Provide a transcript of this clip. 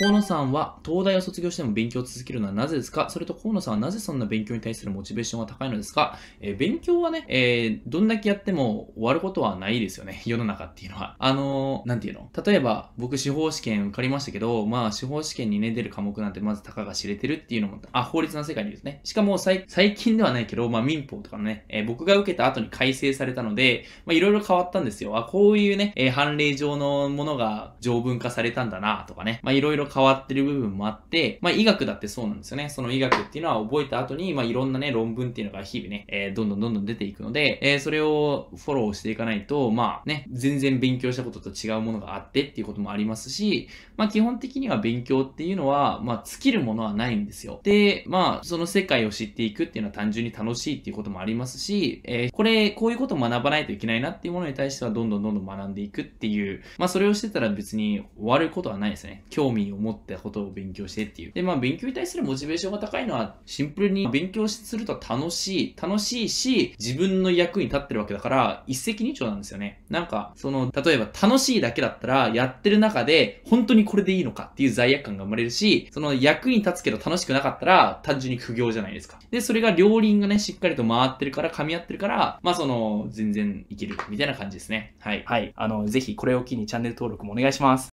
河野さんは東大を卒業しても勉強を続けるのはなぜですかそれと河野さんはなぜそんな勉強に対するモチベーションが高いのですか、えー、勉強はね、えー、どんだけやっても終わることはないですよね。世の中っていうのは。あのー、なんていうの例えば、僕司法試験受かりましたけど、まあ司法試験にね、出る科目なんてまずたかが知れてるっていうのも、あ、法律の世界にですね。しかも最近ではないけど、まあ民法とかのね、えー、僕が受けた後に改正されたので、まあいろいろ変わったんですよ。あ、こういうね、えー、判例上のものが条文化されたんだなとかね。まあいろいろ変わってる部分もあって、まあ医学だってそうなんですよね。その医学っていうのは覚えた後に、まあいろんなね、論文っていうのが日々ね、えー、どんどんどんどん出ていくので、えー、それをフォローしていかないと、まあね、全然勉強したことと違うものがあってっていうこともありますし、まあ基本的には勉強っていうのは、まあ尽きるものはないんですよ。で、まあその世界を知っていくっていうのは単純に楽しいっていうこともありますし、えー、これ、こういうことを学ばないといけないなっていうものに対してはどんどんどんどん学んでいくっていう、まあそれをしてたら別に終わることはないですね。興味を思ったことを勉強してっていう。で、まあ勉強に対するモチベーションが高いのは、シンプルに勉強すると楽しい、楽しいし、自分の役に立ってるわけだから、一石二鳥なんですよね。なんか、その、例えば楽しいだけだったら、やってる中で、本当にこれでいいのかっていう罪悪感が生まれるし、その役に立つけど楽しくなかったら、単純に苦行じゃないですか。で、それが両輪がね、しっかりと回ってるから、噛み合ってるから、まあその、全然いける、みたいな感じですね。はい。はい。あの、ぜひこれを機にチャンネル登録もお願いします。